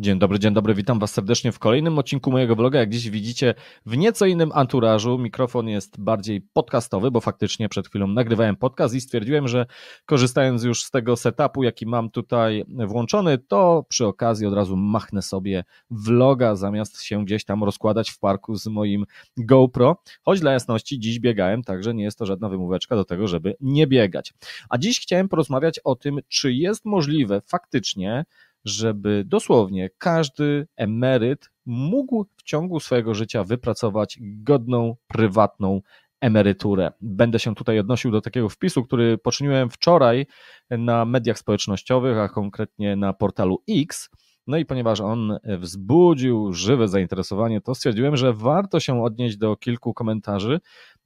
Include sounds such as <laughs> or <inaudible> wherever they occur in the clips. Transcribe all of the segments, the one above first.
Dzień dobry, dzień dobry, witam Was serdecznie w kolejnym odcinku mojego vloga. Jak dziś widzicie, w nieco innym anturażu mikrofon jest bardziej podcastowy, bo faktycznie przed chwilą nagrywałem podcast i stwierdziłem, że korzystając już z tego setupu, jaki mam tutaj włączony, to przy okazji od razu machnę sobie vloga, zamiast się gdzieś tam rozkładać w parku z moim GoPro. Choć dla jasności, dziś biegałem, także nie jest to żadna wymóweczka do tego, żeby nie biegać. A dziś chciałem porozmawiać o tym, czy jest możliwe faktycznie żeby dosłownie każdy emeryt mógł w ciągu swojego życia wypracować godną, prywatną emeryturę. Będę się tutaj odnosił do takiego wpisu, który poczyniłem wczoraj na mediach społecznościowych, a konkretnie na portalu X. No i ponieważ on wzbudził żywe zainteresowanie, to stwierdziłem, że warto się odnieść do kilku komentarzy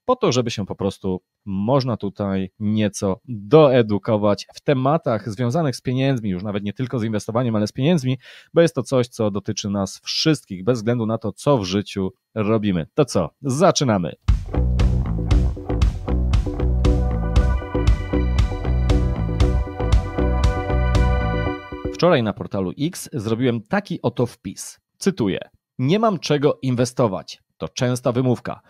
po to, żeby się po prostu można tutaj nieco doedukować w tematach związanych z pieniędzmi, już nawet nie tylko z inwestowaniem, ale z pieniędzmi, bo jest to coś, co dotyczy nas wszystkich, bez względu na to, co w życiu robimy. To co? Zaczynamy! Wczoraj na portalu X zrobiłem taki oto wpis. Cytuję: Nie mam czego inwestować to częsta wymówka.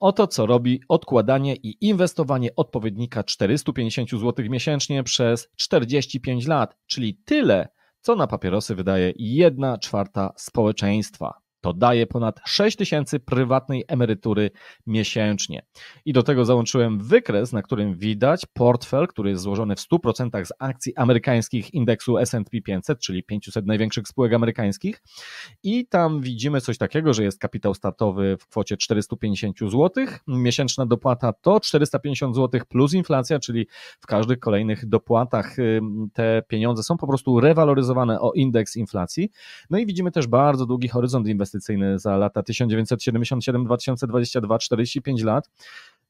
Oto co robi odkładanie i inwestowanie odpowiednika 450 zł miesięcznie przez 45 lat, czyli tyle, co na papierosy wydaje 1 czwarta społeczeństwa. To daje ponad 6 tysięcy prywatnej emerytury miesięcznie. I do tego załączyłem wykres, na którym widać portfel, który jest złożony w 100% z akcji amerykańskich indeksu SP 500, czyli 500 największych spółek amerykańskich. I tam widzimy coś takiego, że jest kapitał startowy w kwocie 450 zł, miesięczna dopłata to 450 zł plus inflacja, czyli w każdych kolejnych dopłatach te pieniądze są po prostu rewaloryzowane o indeks inflacji. No i widzimy też bardzo długi horyzont inwestycji inwestycyjny za lata 1977-2022, 45 lat.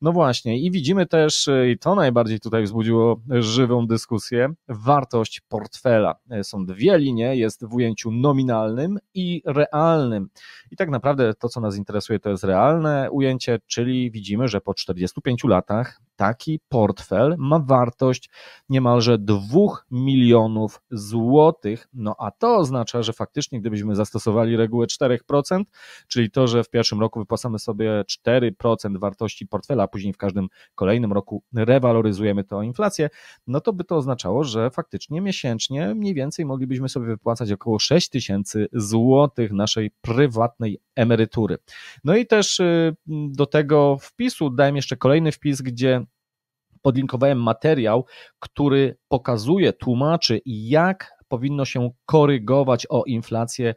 No właśnie, i widzimy też, i to najbardziej tutaj wzbudziło żywą dyskusję, wartość portfela. Są dwie linie, jest w ujęciu nominalnym i realnym. I tak naprawdę to, co nas interesuje, to jest realne ujęcie, czyli widzimy, że po 45 latach taki portfel ma wartość niemalże 2 milionów złotych. No a to oznacza, że faktycznie gdybyśmy zastosowali regułę 4%, czyli to, że w pierwszym roku wypłacamy sobie 4% wartości portfela, a później w każdym kolejnym roku rewaloryzujemy to inflację, no to by to oznaczało, że faktycznie miesięcznie mniej więcej moglibyśmy sobie wypłacać około 6 tysięcy złotych naszej prywatnej emerytury. No i też y, do tego wpisu dałem jeszcze kolejny wpis, gdzie podlinkowałem materiał, który pokazuje, tłumaczy, jak powinno się korygować o inflację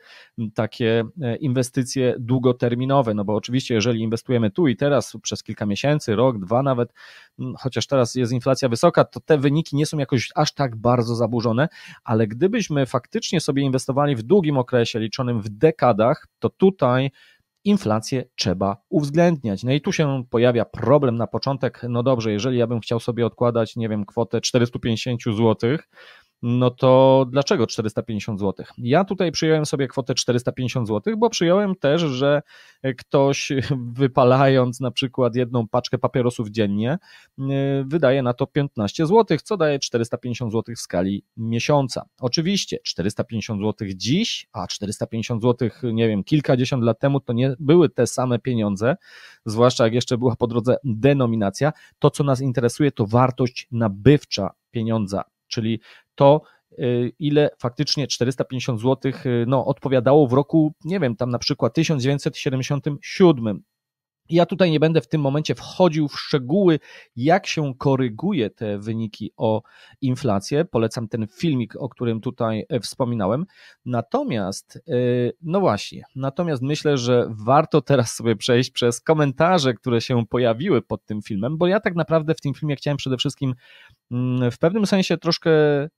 takie e, inwestycje długoterminowe. No bo oczywiście, jeżeli inwestujemy tu i teraz przez kilka miesięcy, rok, dwa nawet, chociaż teraz jest inflacja wysoka, to te wyniki nie są jakoś aż tak bardzo zaburzone, ale gdybyśmy faktycznie sobie inwestowali w długim okresie, liczonym w dekadach, to tutaj inflację trzeba uwzględniać. No i tu się pojawia problem na początek. No dobrze, jeżeli ja bym chciał sobie odkładać, nie wiem, kwotę 450 zł, no to dlaczego 450 zł? Ja tutaj przyjąłem sobie kwotę 450 zł, bo przyjąłem też, że ktoś <laughs> wypalając na przykład jedną paczkę papierosów dziennie, y, wydaje na to 15 zł, co daje 450 zł w skali miesiąca. Oczywiście 450 zł dziś, a 450 zł, nie wiem, kilkadziesiąt lat temu to nie były te same pieniądze, zwłaszcza jak jeszcze była po drodze denominacja. To, co nas interesuje, to wartość nabywcza pieniądza czyli to, y, ile faktycznie 450 zł y, no, odpowiadało w roku, nie wiem, tam na przykład 1977. Ja tutaj nie będę w tym momencie wchodził w szczegóły, jak się koryguje te wyniki o inflację. Polecam ten filmik, o którym tutaj e, wspominałem. Natomiast, e, no właśnie, natomiast myślę, że warto teraz sobie przejść przez komentarze, które się pojawiły pod tym filmem, bo ja tak naprawdę w tym filmie chciałem przede wszystkim mm, w pewnym sensie troszkę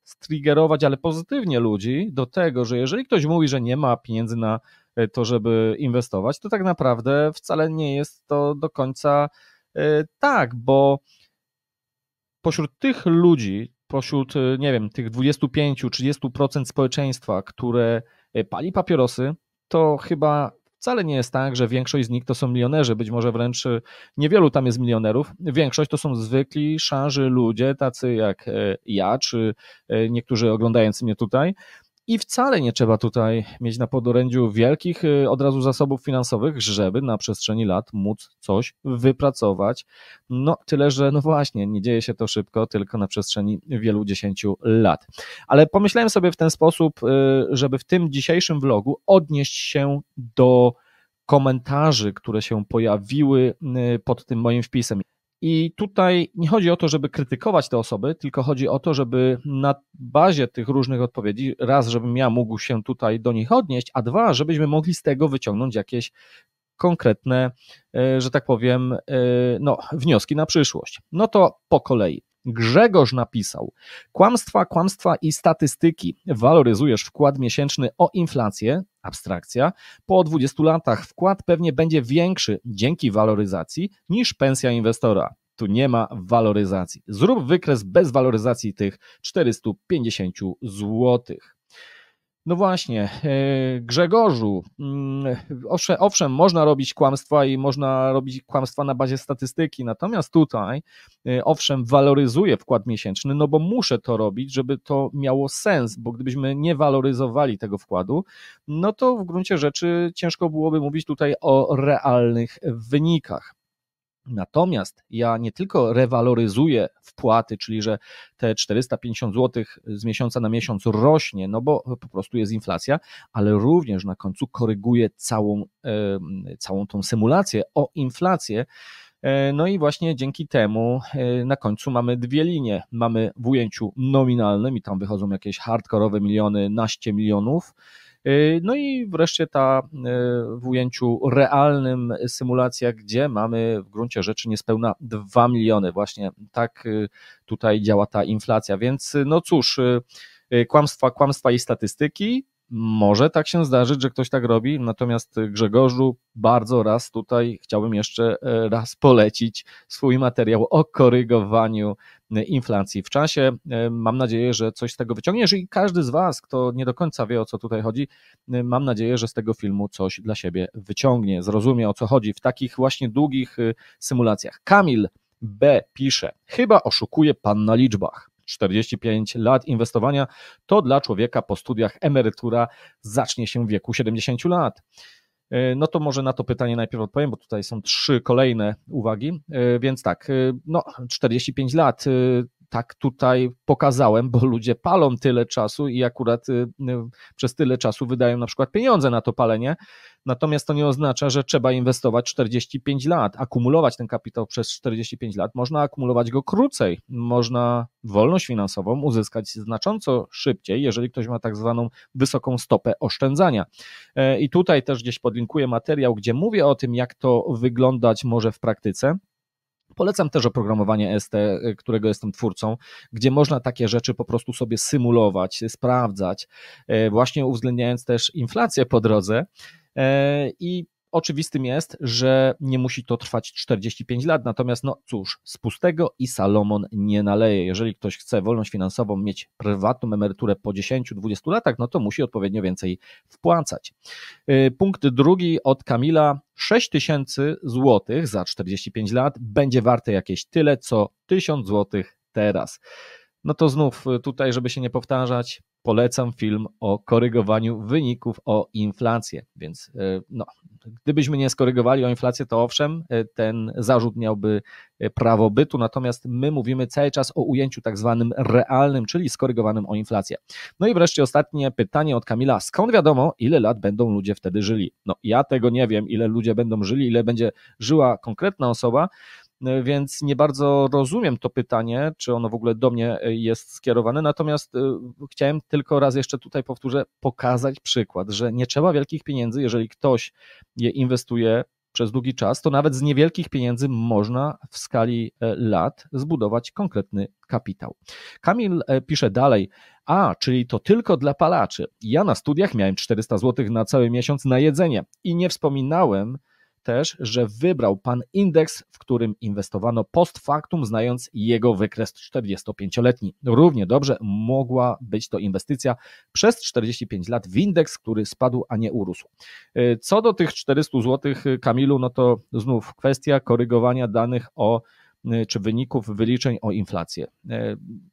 striggerować, ale pozytywnie ludzi do tego, że jeżeli ktoś mówi, że nie ma pieniędzy na E, to, żeby inwestować, to tak naprawdę wcale nie jest to do końca e, tak, bo pośród tych ludzi, pośród, e, nie wiem, tych 25-30% społeczeństwa, które pali papierosy, to chyba wcale nie jest tak, że większość z nich to są milionerzy, być może wręcz niewielu tam jest milionerów. Większość to są zwykli, szarzy ludzie, tacy jak ja, czy niektórzy oglądający mnie tutaj, i wcale nie trzeba tutaj mieć na podorędziu wielkich y, od razu zasobów finansowych, żeby na przestrzeni lat móc coś wypracować. No tyle, że no właśnie, nie dzieje się to szybko, tylko na przestrzeni wielu dziesięciu lat. Ale pomyślałem sobie w ten sposób, y, żeby w tym dzisiejszym vlogu odnieść się do komentarzy, które się pojawiły y, pod tym moim wpisem. I tutaj nie chodzi o to, żeby krytykować te osoby, tylko chodzi o to, żeby na bazie tych różnych odpowiedzi, raz, żebym ja mógł się tutaj do nich odnieść, a dwa, żebyśmy mogli z tego wyciągnąć jakieś konkretne, e, że tak powiem, e, no, wnioski na przyszłość. No to po kolei. Grzegorz napisał: Kłamstwa, kłamstwa i statystyki. Waloryzujesz wkład miesięczny o inflację, abstrakcja. Po 20 latach wkład pewnie będzie większy dzięki waloryzacji niż pensja inwestora. Tu nie ma waloryzacji. Zrób wykres bez waloryzacji tych 450 złotych. No właśnie, e, Grzegorzu, mm, owszem, owszem, można robić kłamstwa i można robić kłamstwa na bazie statystyki, natomiast tutaj, e, owszem, waloryzuję wkład miesięczny, no bo muszę to robić, żeby to miało sens, bo gdybyśmy nie waloryzowali tego wkładu, no to w gruncie rzeczy ciężko byłoby mówić tutaj o realnych wynikach. Natomiast ja nie tylko rewaloryzuję wpłaty, czyli że te 450 zł z miesiąca na miesiąc rośnie, no bo po prostu jest inflacja, ale również na końcu koryguję całą, całą tą symulację o inflację. E, no i właśnie dzięki temu e, na końcu mamy dwie linie. Mamy w ujęciu nominalnym i tam wychodzą jakieś hardkorowe miliony, naście milionów E, no i wreszcie ta e, w ujęciu realnym symulacja, gdzie mamy w gruncie rzeczy niespełna 2 miliony. Właśnie tak e, tutaj działa ta inflacja. Więc no cóż, kłamstwa, kłamstwa i statystyki. Może tak się zdarzyć, że ktoś tak robi, natomiast y, Grzegorzu, bardzo raz tutaj chciałbym jeszcze e, raz polecić swój materiał o korygowaniu y, inflacji w czasie. E, mam nadzieję, że coś z tego wyciągniesz i każdy z Was, kto nie do końca wie o co tutaj chodzi, y, mam nadzieję, że z tego filmu coś dla siebie wyciągnie, zrozumie o co chodzi w takich właśnie długich symulacjach. Kamil B pisze: Chyba oszukuje pan na liczbach. 45 lat inwestowania, to dla człowieka po studiach emerytura zacznie się w wieku 70 lat. E, no to może na to pytanie najpierw odpowiem, bo tutaj są trzy kolejne uwagi. E, więc tak, e, no 45 lat tak tutaj pokazałem, bo ludzie palą tyle czasu i akurat przez tyle czasu wydają na przykład pieniądze na to palenie, Natomiast to nie oznacza, że trzeba inwestować 45 lat, akumulować ten kapitał przez 45 lat. Można akumulować go krócej, można wolność finansową uzyskać znacząco szybciej, jeżeli ktoś ma tak zwaną wysoką stopę oszczędzania. E, I tutaj też gdzieś podlinkuję materiał, gdzie mówię o tym, jak to wyglądać może w praktyce. Polecam też oprogramowanie ST, e, którego jestem twórcą, gdzie można takie rzeczy po prostu sobie symulować, sprawdzać, e, właśnie uwzględniając też inflację po drodze. E, I oczywistym jest, że nie musi to trwać 45 lat, natomiast no cóż, z pustego i Salomon nie naleje. Jeżeli ktoś chce wolność finansową mieć prywatną emeryturę po 10-20 latach, no to musi odpowiednio więcej wpłacać. E, punkt drugi od Kamila, 6 tysięcy złotych za 45 lat będzie warte jakieś tyle, co 1000 złotych teraz. No to znów e, tutaj, żeby się nie powtarzać, polecam film o korygowaniu wyników o inflację. Więc e, no, gdybyśmy nie skorygowali o inflację, to owszem, e, ten zarzut miałby e, prawo bytu, natomiast my mówimy cały czas o ujęciu tak zwanym realnym, czyli skorygowanym o inflację. No i wreszcie ostatnie pytanie od Kamila. Skąd wiadomo, ile lat będą ludzie wtedy żyli? No ja tego nie wiem, ile ludzie będą żyli, ile będzie żyła konkretna osoba, E, więc nie bardzo rozumiem to pytanie, czy ono w ogóle do mnie e, jest skierowane. Natomiast e, chciałem tylko raz jeszcze tutaj powtórzę, pokazać przykład, że nie trzeba wielkich pieniędzy, jeżeli ktoś je inwestuje przez długi czas, to nawet z niewielkich pieniędzy można w skali lat zbudować konkretny kapitał. Kamil pisze dalej. A, czyli to tylko dla palaczy. Ja na studiach miałem 400 zł na cały miesiąc na jedzenie i nie wspominałem, też, że wybrał pan indeks, w którym inwestowano post factum, znając jego wykres 45-letni. Równie dobrze mogła być to inwestycja przez 45 lat w indeks, który spadł, a nie urósł. E, co do tych 400 zł, e, Kamilu, no to znów kwestia korygowania danych o e, czy wyników wyliczeń o inflację.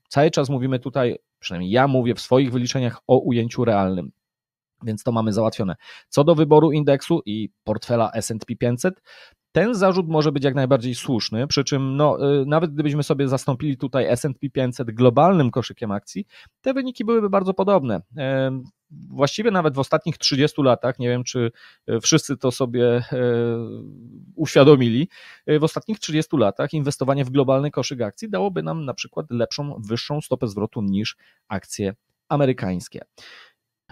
Cały czas mówimy tutaj, przynajmniej ja mówię w swoich wyliczeniach o ujęciu realnym. Więc to mamy załatwione. Co do wyboru indeksu i portfela SP 500, ten zarzut może być jak najbardziej słuszny, przy czym no, y, nawet gdybyśmy sobie zastąpili tutaj S&P 500 globalnym koszykiem akcji, te wyniki byłyby bardzo podobne. Właściwie nawet w ostatnich 30 latach, nie wiem czy y, wszyscy to sobie y, uświadomili, w ostatnich 30 latach inwestowanie w globalny koszyk akcji dałoby nam na przykład lepszą, wyższą stopę zwrotu niż akcje amerykańskie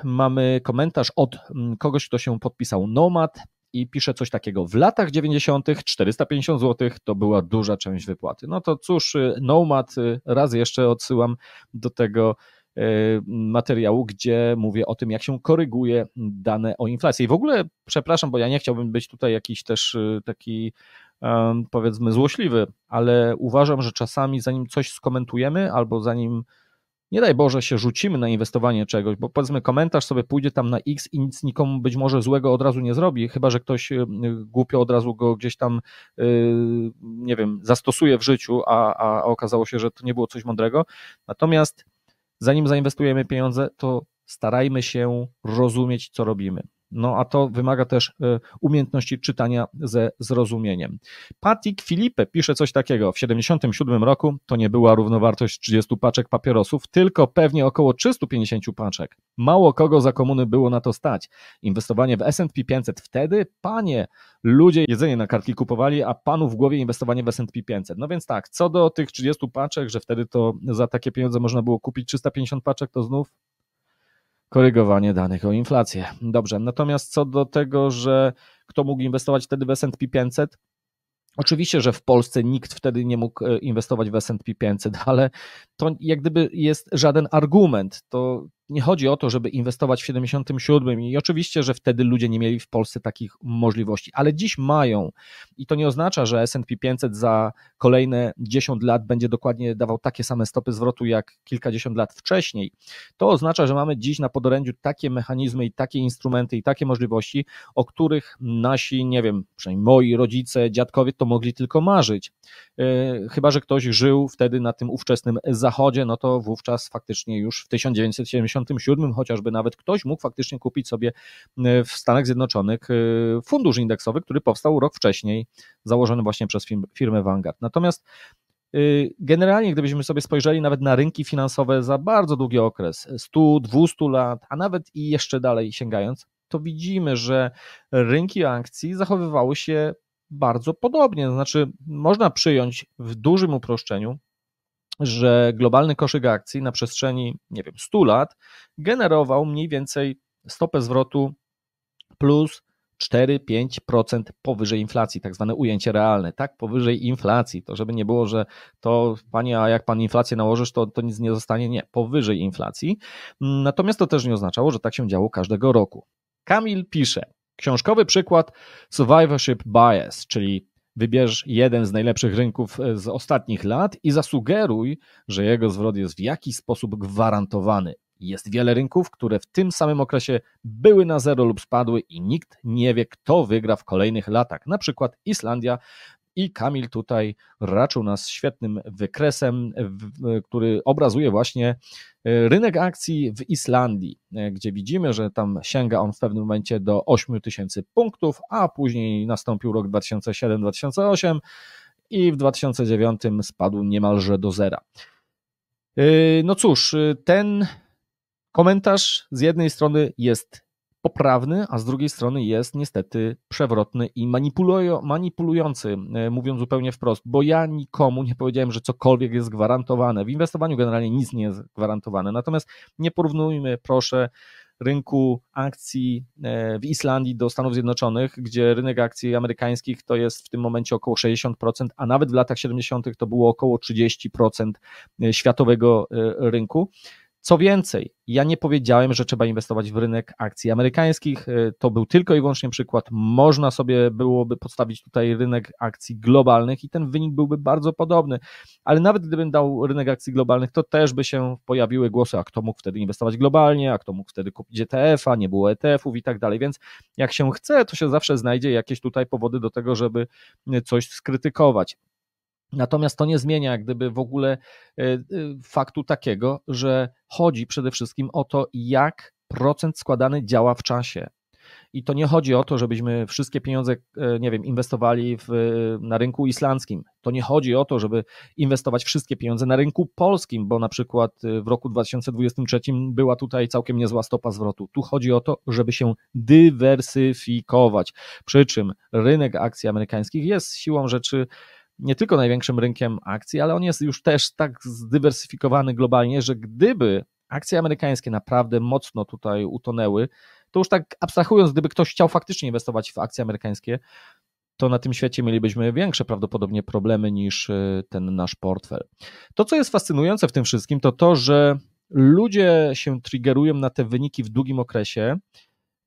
mamy komentarz od mm, kogoś, kto się podpisał Nomad i pisze coś takiego. W latach 90. 450 zł to była duża część wypłaty. No to cóż, y, Nomad, y, raz jeszcze odsyłam do tego y, materiału, gdzie mówię o tym, jak się koryguje dane o inflacji. I w ogóle, przepraszam, bo ja nie chciałbym być tutaj jakiś też taki powiedzmy złośliwy, ale uważam, że czasami zanim coś skomentujemy albo zanim nie daj Boże, się rzucimy na inwestowanie czegoś, bo powiedzmy komentarz sobie pójdzie tam na X i nic nikomu być może złego od razu nie zrobi, chyba że ktoś y, y, głupio od razu go gdzieś tam, y, nie wiem, zastosuje w życiu, a, a okazało się, że to nie było coś mądrego. Natomiast zanim zainwestujemy pieniądze, to starajmy się rozumieć, co robimy. No a to wymaga też e, umiejętności czytania ze zrozumieniem. Patik Filipe pisze coś takiego. W 1977 roku to nie była równowartość 30 paczek papierosów, tylko pewnie około 350 paczek. Mało kogo za komuny było na to stać. Inwestowanie w S&P 500 wtedy, panie, ludzie jedzenie na kartki kupowali, a panu w głowie inwestowanie w S&P 500. No więc tak, co do tych 30 paczek, że wtedy to za takie pieniądze można było kupić 350 paczek, to znów korygowanie danych o inflację. Dobrze, natomiast co do tego, że kto mógł inwestować wtedy w S&P 500, Oczywiście, że w Polsce nikt wtedy nie mógł e, inwestować w SP 500, <laughs> ale to jak gdyby jest żaden argument. To, nie chodzi o to, żeby inwestować w 77 i oczywiście, że wtedy ludzie nie mieli w Polsce takich możliwości, ale dziś mają i to nie oznacza, że S&P 500 za kolejne 10 lat będzie dokładnie dawał takie same stopy zwrotu jak kilkadziesiąt lat wcześniej. To oznacza, że mamy dziś na podorędziu takie mechanizmy i takie instrumenty i takie możliwości, o których nasi, nie wiem, przynajmniej moi rodzice, dziadkowie to mogli tylko marzyć. E, chyba, że ktoś żył wtedy na tym ówczesnym zachodzie, no to wówczas faktycznie już w 1970 1997 chociażby nawet ktoś mógł faktycznie kupić sobie e, w Stanach Zjednoczonych e, fundusz indeksowy, który powstał rok wcześniej, założony właśnie przez firmę Vanguard. Natomiast e, Generalnie, gdybyśmy sobie spojrzeli nawet na rynki finansowe za bardzo długi okres 100, 200 lat, a nawet i jeszcze dalej sięgając, to widzimy, że rynki akcji zachowywały się bardzo podobnie. To znaczy, można przyjąć w dużym uproszczeniu, że globalny koszyk akcji na przestrzeni, nie wiem, 100 lat generował mniej więcej stopę zwrotu plus 4-5% powyżej inflacji, tak zwane ujęcie realne, tak? Powyżej inflacji. To żeby nie było, że to panie, a jak pan inflację nałożysz, to, to nic nie zostanie. Nie, powyżej inflacji. Natomiast to też nie oznaczało, że tak się działo każdego roku. Kamil pisze. Książkowy przykład survivorship bias, czyli Wybierz jeden z najlepszych rynków e, z ostatnich lat i zasugeruj, że jego zwrot jest w jakiś sposób gwarantowany. Jest wiele rynków, które w tym samym okresie były na zero lub spadły i nikt nie wie, kto wygra w kolejnych latach. Na przykład Islandia i Kamil tutaj raczył nas świetnym wykresem, który obrazuje właśnie e, rynek akcji w Islandii, e, gdzie widzimy, że tam sięga on w pewnym momencie do 8 tysięcy punktów, a później nastąpił rok 2007-2008 i w 2009 spadł niemalże do zera. E, no cóż, ten komentarz z jednej strony jest poprawny, a z drugiej strony jest niestety przewrotny i manipulujący, e, mówiąc zupełnie wprost, bo ja nikomu nie powiedziałem, że cokolwiek jest gwarantowane. W inwestowaniu generalnie nic nie jest gwarantowane. Natomiast nie porównujmy, proszę, rynku akcji e, w Islandii do Stanów Zjednoczonych, gdzie rynek akcji amerykańskich to jest w tym momencie około 60%, a nawet w latach 70. to było około 30% e, światowego rynku. Co więcej, ja nie powiedziałem, że trzeba inwestować w rynek akcji amerykańskich. Y, to był tylko i wyłącznie przykład. Można sobie byłoby podstawić tutaj rynek akcji globalnych i ten wynik byłby bardzo podobny. Ale nawet gdybym dał rynek akcji globalnych, to też by się pojawiły głosy, a kto mógł wtedy inwestować globalnie, a kto mógł wtedy kupić ETF-a, nie było ETF-ów i tak dalej. Więc jak się chce, to się zawsze znajdzie jakieś tutaj powody do tego, żeby y, coś skrytykować. Natomiast to nie zmienia jak gdyby w ogóle e, e, faktu takiego, że chodzi przede wszystkim o to, jak procent składany działa w czasie. I to nie chodzi o to, żebyśmy wszystkie pieniądze, e, nie wiem, inwestowali w, na rynku islandzkim. To nie chodzi o to, żeby inwestować wszystkie pieniądze na rynku polskim, bo na przykład w roku 2023 była tutaj całkiem niezła stopa zwrotu. Tu chodzi o to, żeby się dywersyfikować. Przy czym rynek akcji amerykańskich jest siłą rzeczy nie tylko największym rynkiem akcji, ale on jest już też tak zdywersyfikowany globalnie, że gdyby akcje amerykańskie naprawdę mocno tutaj utonęły, to już tak abstrahując, gdyby ktoś chciał faktycznie inwestować w akcje amerykańskie, to na tym świecie mielibyśmy większe prawdopodobnie problemy niż e, ten nasz portfel. To, co jest fascynujące w tym wszystkim, to to, że ludzie się triggerują na te wyniki w długim okresie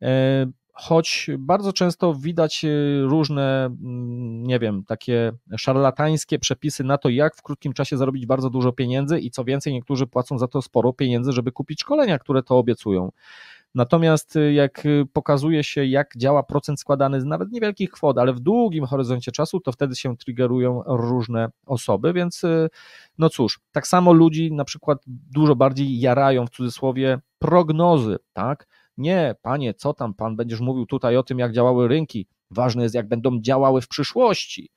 e, choć bardzo często widać y, różne, mm, nie wiem, takie szarlatańskie przepisy na to, jak w krótkim czasie zarobić bardzo dużo pieniędzy i co więcej, niektórzy płacą za to sporo pieniędzy, żeby kupić szkolenia, które to obiecują. Natomiast y, jak y, pokazuje się, jak działa procent składany z nawet niewielkich kwot, ale w długim horyzoncie czasu, to wtedy się triggerują różne osoby, więc no cóż, tak samo ludzi na przykład dużo bardziej jarają w cudzysłowie prognozy, tak? Nie, panie, co tam pan, będziesz mówił tutaj o tym, jak działały rynki. Ważne jest, jak będą działały w przyszłości,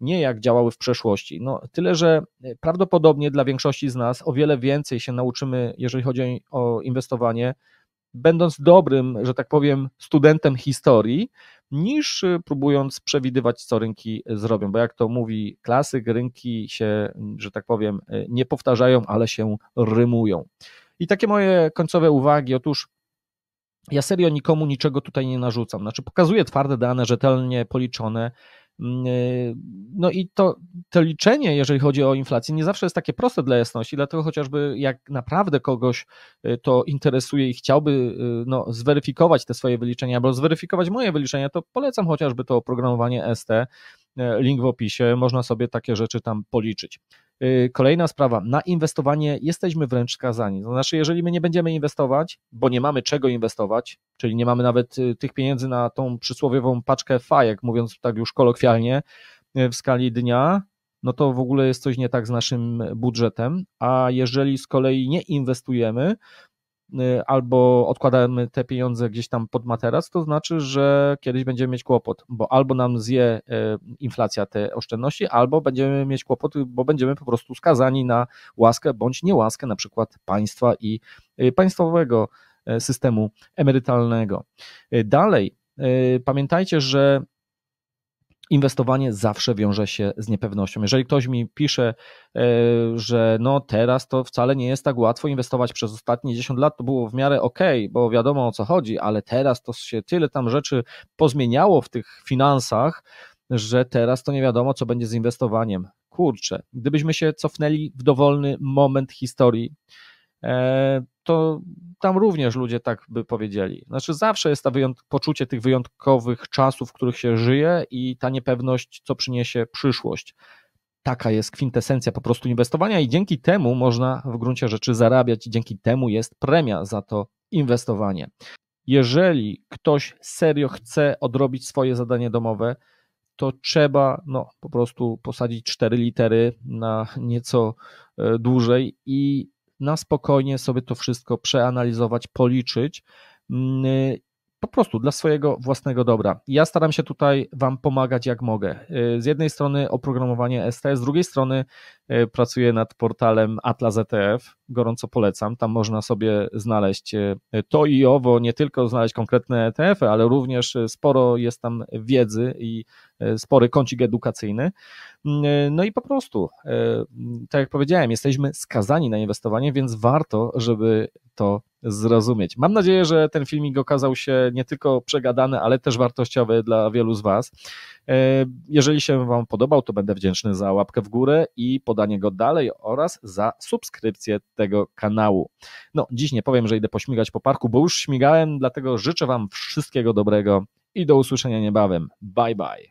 nie jak działały w przeszłości. No, tyle, że e, prawdopodobnie dla większości z nas o wiele więcej się nauczymy, jeżeli chodzi o inwestowanie, będąc dobrym, że tak powiem, studentem historii, niż e, próbując przewidywać, co rynki e, zrobią. Bo jak to mówi klasyk, rynki się, że tak powiem, nie powtarzają, ale się rymują. I takie moje końcowe uwagi. Otóż ja serio nikomu niczego tutaj nie narzucam. Znaczy, pokazuję twarde dane, rzetelnie policzone. Mm, y, no i to, to liczenie, jeżeli chodzi o inflację, nie zawsze jest takie proste dla jasności, dlatego chociażby jak naprawdę kogoś y, to interesuje i chciałby y, no, zweryfikować te swoje wyliczenia, albo zweryfikować moje wyliczenia, to polecam chociażby to oprogramowanie ST, link w opisie, można sobie takie rzeczy tam policzyć. Y, kolejna sprawa, na inwestowanie jesteśmy wręcz skazani. To znaczy, jeżeli my nie będziemy inwestować, bo nie mamy czego inwestować, czyli nie mamy nawet y, tych pieniędzy na tą przysłowiową paczkę fajek, mówiąc tak już kolokwialnie, y, w skali dnia, no to w ogóle jest coś nie tak z naszym budżetem, a jeżeli z kolei nie inwestujemy, Y, albo odkładamy te pieniądze gdzieś tam pod materac, to znaczy, że kiedyś będziemy mieć kłopot, bo albo nam zje y, inflacja te oszczędności, albo będziemy mieć kłopot, bo będziemy po prostu skazani na łaskę bądź niełaskę na przykład państwa i y, państwowego systemu emerytalnego. Dalej, pamiętajcie, że inwestowanie zawsze wiąże się z niepewnością. Jeżeli ktoś mi pisze, e, że no teraz to wcale nie jest tak łatwo inwestować przez ostatnie 10 lat, to było w miarę ok, bo wiadomo o co chodzi, ale teraz to się tyle tam rzeczy pozmieniało w tych finansach, że teraz to nie wiadomo, co będzie z inwestowaniem. Kurczę, gdybyśmy się cofnęli w dowolny moment historii, e, to tam również ludzie tak by powiedzieli. Znaczy, zawsze jest to poczucie tych wyjątkowych czasów, w których się żyje i ta niepewność, co przyniesie przyszłość. Taka jest kwintesencja po prostu inwestowania, i dzięki temu można w gruncie rzeczy zarabiać, i dzięki temu jest premia za to inwestowanie. Jeżeli ktoś serio chce odrobić swoje zadanie domowe, to trzeba no, po prostu posadzić cztery litery na nieco e, dłużej i na spokojnie sobie to wszystko przeanalizować, policzyć mm, po prostu dla swojego własnego dobra. Ja staram się tutaj Wam pomagać jak mogę. Y, z jednej strony oprogramowanie ST, z drugiej strony y, pracuję nad portalem Atlas ETF, gorąco polecam. Tam można sobie znaleźć y, to i owo, nie tylko znaleźć konkretne ETF-y, ale również sporo jest tam wiedzy i spory kącik edukacyjny. Mm, e, no i po prostu, e, tak jak powiedziałem, jesteśmy skazani na inwestowanie, więc warto, żeby to zrozumieć. Mam nadzieję, że ten filmik okazał się nie tylko przegadany, ale też wartościowy dla wielu z Was. E, jeżeli się Wam podobał, to będę wdzięczny za łapkę w górę i podanie go dalej oraz za subskrypcję tego kanału. No, dziś nie powiem, że idę pośmigać po parku, bo już śmigałem, dlatego życzę Wam wszystkiego dobrego i do usłyszenia niebawem. Bye bye.